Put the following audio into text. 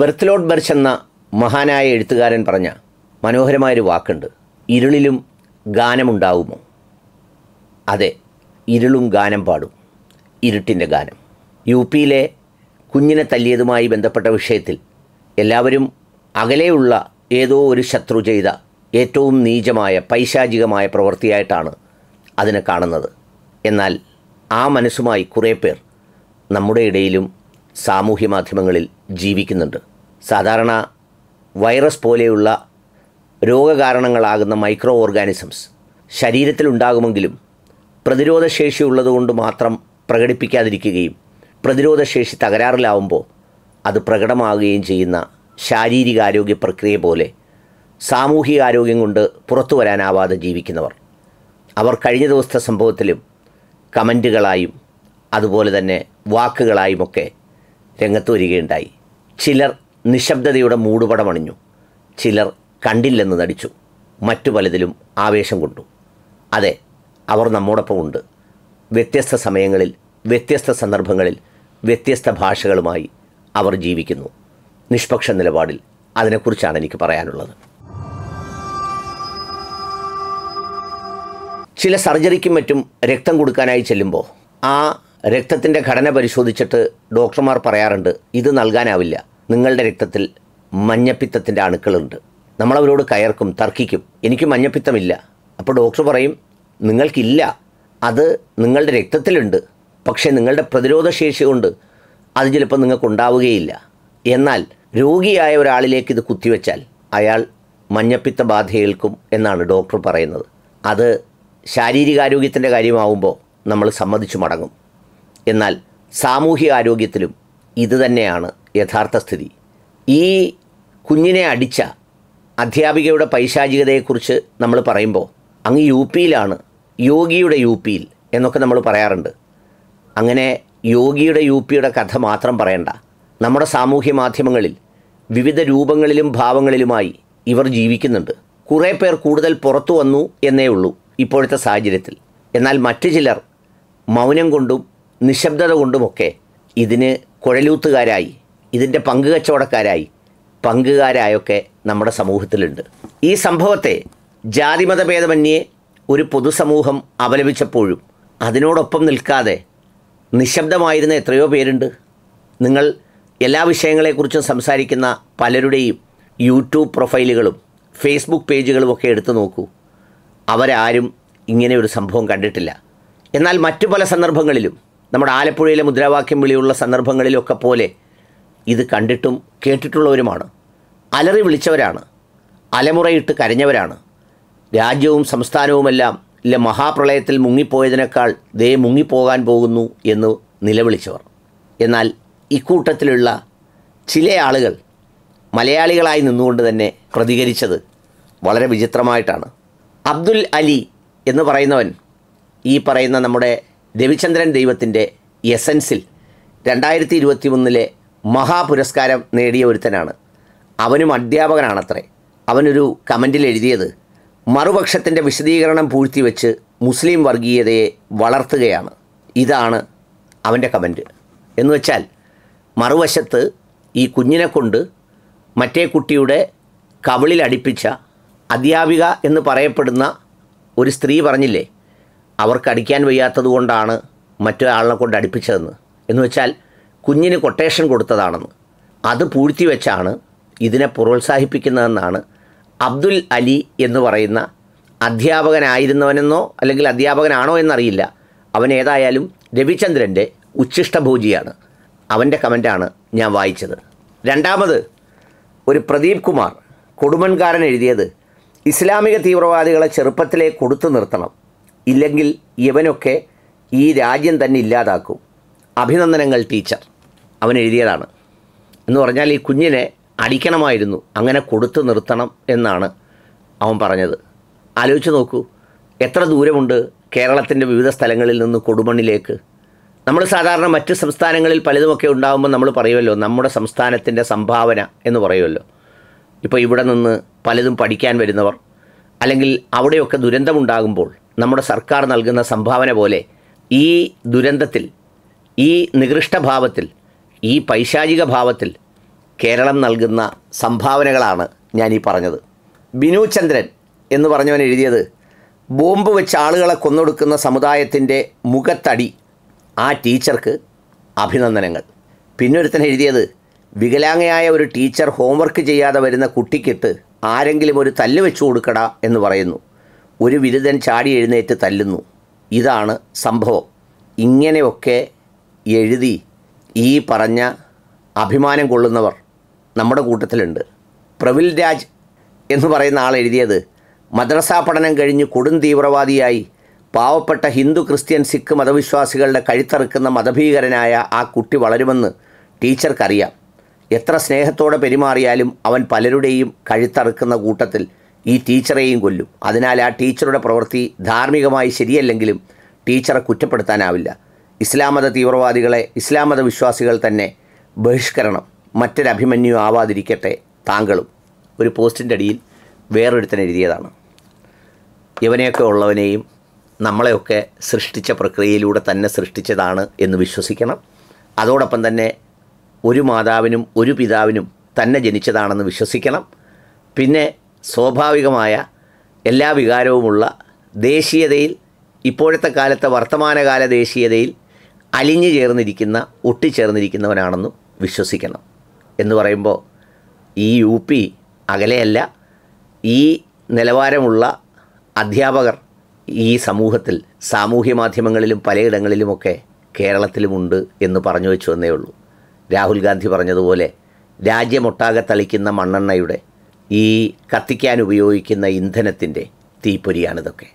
ബെർത്തലോട്ട് Birch എന്ന മഹാനായ എഴുത്തുകാരൻ പറഞ്ഞ മനോഹരമായൊരു വാക്കുണ്ട് ഇരുളിലും ഗാനമുണ്ടാവുമോ അതെ ഇരുളും ഗാനം പാടും ഇരുട്ടിൻ്റെ ഗാനം യു പിയിലെ കുഞ്ഞിനെ തല്ലിയതുമായി ബന്ധപ്പെട്ട വിഷയത്തിൽ എല്ലാവരും അകലെയുള്ള ഏതോ ഒരു ശത്രു ചെയ്ത ഏറ്റവും നീചമായ പൈശാചികമായ പ്രവൃത്തിയായിട്ടാണ് അതിനെ കാണുന്നത് എന്നാൽ ആ മനസ്സുമായി കുറേ പേർ നമ്മുടെ ഇടയിലും സാമൂഹ്യ മാധ്യമങ്ങളിൽ ജീവിക്കുന്നുണ്ട് സാധാരണ വൈറസ് പോലെയുള്ള രോഗകാരണങ്ങളാകുന്ന മൈക്രോ ഓർഗാനിസംസ് ശരീരത്തിലുണ്ടാകുമെങ്കിലും പ്രതിരോധശേഷി ഉള്ളതുകൊണ്ട് മാത്രം പ്രകടിപ്പിക്കാതിരിക്കുകയും പ്രതിരോധശേഷി തകരാറിലാവുമ്പോൾ അത് പ്രകടമാകുകയും ചെയ്യുന്ന ശാരീരികാരോഗ്യ പ്രക്രിയ പോലെ സാമൂഹികാരോഗ്യം കൊണ്ട് പുറത്തു വരാനാവാതെ ജീവിക്കുന്നവർ അവർ കഴിഞ്ഞ ദിവസത്തെ സംഭവത്തിലും കമൻറ്റുകളായും അതുപോലെ തന്നെ വാക്കുകളായുമൊക്കെ രംഗത്ത് വരികയുണ്ടായി ചിലർ നിശബ്ദതയുടെ മൂടുപടമണിഞ്ഞു ചിലർ കണ്ടില്ലെന്ന് നടിച്ചു മറ്റു പലതിലും ആവേശം കൊണ്ടു അതെ അവർ നമ്മോടൊപ്പമുണ്ട് വ്യത്യസ്ത സമയങ്ങളിൽ വ്യത്യസ്ത സന്ദർഭങ്ങളിൽ വ്യത്യസ്ത ഭാഷകളുമായി അവർ ജീവിക്കുന്നു നിഷ്പക്ഷ നിലപാടിൽ അതിനെക്കുറിച്ചാണ് എനിക്ക് പറയാനുള്ളത് ചില സർജറിക്കും മറ്റും രക്തം കൊടുക്കാനായി ചെല്ലുമ്പോൾ ആ രക്തത്തിൻ്റെ ഘടന പരിശോധിച്ചിട്ട് ഡോക്ടർമാർ പറയാറുണ്ട് ഇത് നൽകാനാവില്ല നിങ്ങളുടെ രക്തത്തിൽ മഞ്ഞപ്പിത്തത്തിൻ്റെ അണുക്കളുണ്ട് നമ്മളവരോട് കയർക്കും തർക്കിക്കും എനിക്ക് മഞ്ഞപ്പിത്തമില്ല അപ്പോൾ ഡോക്ടർ പറയും നിങ്ങൾക്കില്ല അത് നിങ്ങളുടെ രക്തത്തിലുണ്ട് പക്ഷേ നിങ്ങളുടെ പ്രതിരോധ ശേഷി കൊണ്ട് അത് ചിലപ്പോൾ നിങ്ങൾക്ക് ഉണ്ടാവുകയില്ല എന്നാൽ രോഗിയായ ഒരാളിലേക്ക് ഇത് കുത്തിവെച്ചാൽ അയാൾ മഞ്ഞപ്പിത്ത ബാധയേൽക്കും എന്നാണ് ഡോക്ടർ പറയുന്നത് അത് ശാരീരികാരോഗ്യത്തിൻ്റെ കാര്യമാവുമ്പോൾ നമ്മൾ സമ്മതിച്ചു മടങ്ങും എന്നാൽ ആരോഗ്യത്തിലും ഇതുതന്നെയാണ് യഥാർത്ഥ സ്ഥിതി ഈ കുഞ്ഞിനെ അടിച്ച അധ്യാപികയുടെ പൈശാചികതയെക്കുറിച്ച് നമ്മൾ പറയുമ്പോൾ അങ്ങ് യു പിയിലാണ് യോഗിയുടെ യു പിയിൽ എന്നൊക്കെ നമ്മൾ പറയാറുണ്ട് അങ്ങനെ യോഗിയുടെ യു പിയുടെ കഥ മാത്രം പറയണ്ട നമ്മുടെ സാമൂഹ്യ മാധ്യമങ്ങളിൽ വിവിധ രൂപങ്ങളിലും ഭാവങ്ങളിലുമായി ഇവർ ജീവിക്കുന്നുണ്ട് കുറേ പേർ കൂടുതൽ പുറത്തു വന്നു എന്നേ ഉള്ളൂ ഇപ്പോഴത്തെ സാഹചര്യത്തിൽ എന്നാൽ മറ്റു ചിലർ മൗനം കൊണ്ടും നിശബ്ദത കൊണ്ടുമൊക്കെ ഇതിന് കുഴലൂത്തുകാരായി ഇതിൻ്റെ കച്ചവടക്കാരായി പങ്കുകാരായൊക്കെ നമ്മുടെ സമൂഹത്തിലുണ്ട് ഈ സംഭവത്തെ ജാതിമതഭേദമന്യേ ഒരു പൊതുസമൂഹം അവലംബിച്ചപ്പോഴും അതിനോടൊപ്പം നിൽക്കാതെ നിശബ്ദമായിരുന്ന എത്രയോ പേരുണ്ട് നിങ്ങൾ എല്ലാ വിഷയങ്ങളെക്കുറിച്ചും സംസാരിക്കുന്ന പലരുടെയും യൂട്യൂബ് പ്രൊഫൈലുകളും ഫേസ്ബുക്ക് പേജുകളുമൊക്കെ എടുത്തു നോക്കൂ അവരാരും ഇങ്ങനെ ഒരു സംഭവം കണ്ടിട്ടില്ല എന്നാൽ മറ്റു പല സന്ദർഭങ്ങളിലും നമ്മുടെ ആലപ്പുഴയിലെ മുദ്രാവാക്യം വിളിയുള്ള സന്ദർഭങ്ങളിലൊക്കെ പോലെ ഇത് കണ്ടിട്ടും കേട്ടിട്ടുള്ളവരുമാണ് അലറി വിളിച്ചവരാണ് അലമുറയിട്ട് കരഞ്ഞവരാണ് രാജ്യവും സംസ്ഥാനവുമെല്ലാം ഇല്ല മഹാപ്രളയത്തിൽ മുങ്ങിപ്പോയതിനേക്കാൾ ദേ മുങ്ങിപ്പോകാൻ പോകുന്നു എന്ന് നിലവിളിച്ചവർ എന്നാൽ ഇക്കൂട്ടത്തിലുള്ള ചില ആളുകൾ മലയാളികളായി നിന്നുകൊണ്ട് തന്നെ പ്രതികരിച്ചത് വളരെ വിചിത്രമായിട്ടാണ് അബ്ദുൽ അലി എന്ന് പറയുന്നവൻ ഈ പറയുന്ന നമ്മുടെ രവിചന്ദ്രൻ ദൈവത്തിൻ്റെ എസൻസിൽ രണ്ടായിരത്തി ഇരുപത്തി ഒന്നിലെ മഹാപുരസ്കാരം നേടിയ ഒരുത്തനാണ് അവനും അധ്യാപകനാണത്രേ അവനൊരു കമൻറ്റിൽ എഴുതിയത് മറുപക്ഷത്തിൻ്റെ വിശദീകരണം പൂഴ്ത്തിവെച്ച് മുസ്ലിം വർഗീയതയെ വളർത്തുകയാണ് ഇതാണ് അവൻ്റെ കമൻറ്റ് എന്ന് വെച്ചാൽ മറുവശത്ത് ഈ കുഞ്ഞിനെ കൊണ്ട് മറ്റേ കുട്ടിയുടെ കവിളിൽ അടിപ്പിച്ച അധ്യാപിക എന്ന് പറയപ്പെടുന്ന ഒരു സ്ത്രീ പറഞ്ഞില്ലേ അവർക്ക് അടിക്കാൻ വയ്യാത്തത് കൊണ്ടാണ് മറ്റൊരാളിനെ കൊണ്ട് അടുപ്പിച്ചതെന്ന് എന്ന് വെച്ചാൽ കുഞ്ഞിന് കൊട്ടേഷൻ കൊടുത്തതാണെന്ന് അത് പൂഴ്ത്തി വെച്ചാണ് ഇതിനെ പ്രോത്സാഹിപ്പിക്കുന്നതെന്നാണ് അബ്ദുൽ അലി എന്ന് പറയുന്ന അധ്യാപകനായിരുന്നവനെന്നോ അല്ലെങ്കിൽ അധ്യാപകനാണോ എന്നറിയില്ല അവൻ ഏതായാലും രവിചന്ദ്രൻ്റെ ഉച്ഛിഷ്ടഭൂജിയാണ് അവൻ്റെ കമൻ്റാണ് ഞാൻ വായിച്ചത് രണ്ടാമത് ഒരു പ്രദീപ് കുമാർ കൊടുമൻകാരൻ എഴുതിയത് ഇസ്ലാമിക തീവ്രവാദികളെ ചെറുപ്പത്തിലേ കൊടുത്തു നിർത്തണം ഇല്ലെങ്കിൽ ഇവനൊക്കെ ഈ രാജ്യം തന്നെ ഇല്ലാതാക്കും അഭിനന്ദനങ്ങൾ ടീച്ചർ അവൻ എഴുതിയതാണ് എന്ന് പറഞ്ഞാൽ ഈ കുഞ്ഞിനെ അടിക്കണമായിരുന്നു അങ്ങനെ കൊടുത്തു നിർത്തണം എന്നാണ് അവൻ പറഞ്ഞത് ആലോചിച്ച് നോക്കൂ എത്ര ദൂരമുണ്ട് കേരളത്തിൻ്റെ വിവിധ സ്ഥലങ്ങളിൽ നിന്ന് കൊടുമണ്ണിലേക്ക് നമ്മൾ സാധാരണ മറ്റ് സംസ്ഥാനങ്ങളിൽ പലതുമൊക്കെ ഉണ്ടാകുമ്പോൾ നമ്മൾ പറയുമല്ലോ നമ്മുടെ സംസ്ഥാനത്തിൻ്റെ സംഭാവന എന്ന് പറയുമല്ലോ ഇപ്പോൾ ഇവിടെ നിന്ന് പലതും പഠിക്കാൻ വരുന്നവർ അല്ലെങ്കിൽ അവിടെയൊക്കെ ദുരന്തമുണ്ടാകുമ്പോൾ നമ്മുടെ സർക്കാർ നൽകുന്ന സംഭാവന പോലെ ഈ ദുരന്തത്തിൽ ഈ നികൃഷ്ടഭാവത്തിൽ ഈ പൈശാചിക ഭാവത്തിൽ കേരളം നൽകുന്ന സംഭാവനകളാണ് ഈ പറഞ്ഞത് ബിനു ചന്ദ്രൻ എന്ന് പറഞ്ഞവൻ എഴുതിയത് ബോംബ് വെച്ച് ആളുകളെ കൊന്നൊടുക്കുന്ന സമുദായത്തിൻ്റെ മുഖത്തടി ആ ടീച്ചർക്ക് അഭിനന്ദനങ്ങൾ പിന്നൊരുത്തൻ എഴുതിയത് വികലാംഗയായ ഒരു ടീച്ചർ ഹോംവർക്ക് ചെയ്യാതെ വരുന്ന കുട്ടിക്കിട്ട് ആരെങ്കിലും ഒരു തല്ല് വെച്ചു കൊടുക്കടാ എന്ന് പറയുന്നു ഒരു വിരുദ്ധൻ ചാടി എഴുന്നേറ്റ് തല്ലുന്നു ഇതാണ് സംഭവം ഇങ്ങനെയൊക്കെ എഴുതി ഈ പറഞ്ഞ അഭിമാനം കൊള്ളുന്നവർ നമ്മുടെ കൂട്ടത്തിലുണ്ട് പ്രവിൽ രാജ് എന്ന് പറയുന്ന ആൾ എഴുതിയത് മദ്രസാ പഠനം കഴിഞ്ഞ് കൊടും തീവ്രവാദിയായി പാവപ്പെട്ട ഹിന്ദു ക്രിസ്ത്യൻ സിഖ് മതവിശ്വാസികളുടെ കഴുത്തറുക്കുന്ന മതഭീകരനായ ആ കുട്ടി വളരുമെന്ന് ടീച്ചർക്കറിയാം എത്ര സ്നേഹത്തോടെ പെരുമാറിയാലും അവൻ പലരുടെയും കഴുത്തറുക്കുന്ന കൂട്ടത്തിൽ ഈ ടീച്ചറെയും കൊല്ലും അതിനാൽ ആ ടീച്ചറുടെ പ്രവൃത്തി ധാർമ്മികമായി ശരിയല്ലെങ്കിലും ടീച്ചറെ കുറ്റപ്പെടുത്താനാവില്ല മത തീവ്രവാദികളെ മത വിശ്വാസികൾ തന്നെ ബഹിഷ്കരണം മറ്റൊരഭിമന്യു ആവാതിരിക്കട്ടെ താങ്കളും ഒരു പോസ്റ്റിൻ്റെ അടിയിൽ വേറൊരുത്തൻ എഴുതിയതാണ് ഇവനെയൊക്കെ ഉള്ളവനെയും നമ്മളെയൊക്കെ സൃഷ്ടിച്ച പ്രക്രിയയിലൂടെ തന്നെ സൃഷ്ടിച്ചതാണ് എന്ന് വിശ്വസിക്കണം അതോടൊപ്പം തന്നെ ഒരു മാതാവിനും ഒരു പിതാവിനും തന്നെ ജനിച്ചതാണെന്ന് വിശ്വസിക്കണം പിന്നെ സ്വാഭാവികമായ എല്ലാ വികാരവുമുള്ള ദേശീയതയിൽ ഇപ്പോഴത്തെ കാലത്തെ വർത്തമാനകാല ദേശീയതയിൽ അലിഞ്ഞു ചേർന്നിരിക്കുന്ന ഒട്ടിച്ചേർന്നിരിക്കുന്നവനാണെന്ന് വിശ്വസിക്കണം എന്ന് പറയുമ്പോൾ ഈ യു പി അകലെയല്ല ഈ നിലവാരമുള്ള അധ്യാപകർ ഈ സമൂഹത്തിൽ സാമൂഹ്യ മാധ്യമങ്ങളിലും പലയിടങ്ങളിലുമൊക്കെ കേരളത്തിലുമുണ്ട് എന്ന് പറഞ്ഞു വെച്ചു വന്നേ ഉള്ളൂ രാഹുൽ ഗാന്ധി പറഞ്ഞതുപോലെ രാജ്യമൊട്ടാകെ തളിക്കുന്ന മണ്ണെണ്ണയുടെ ഈ കത്തിക്കാൻ ഉപയോഗിക്കുന്ന ഇന്ധനത്തിൻ്റെ തീപ്പൊരിയാണിതൊക്കെ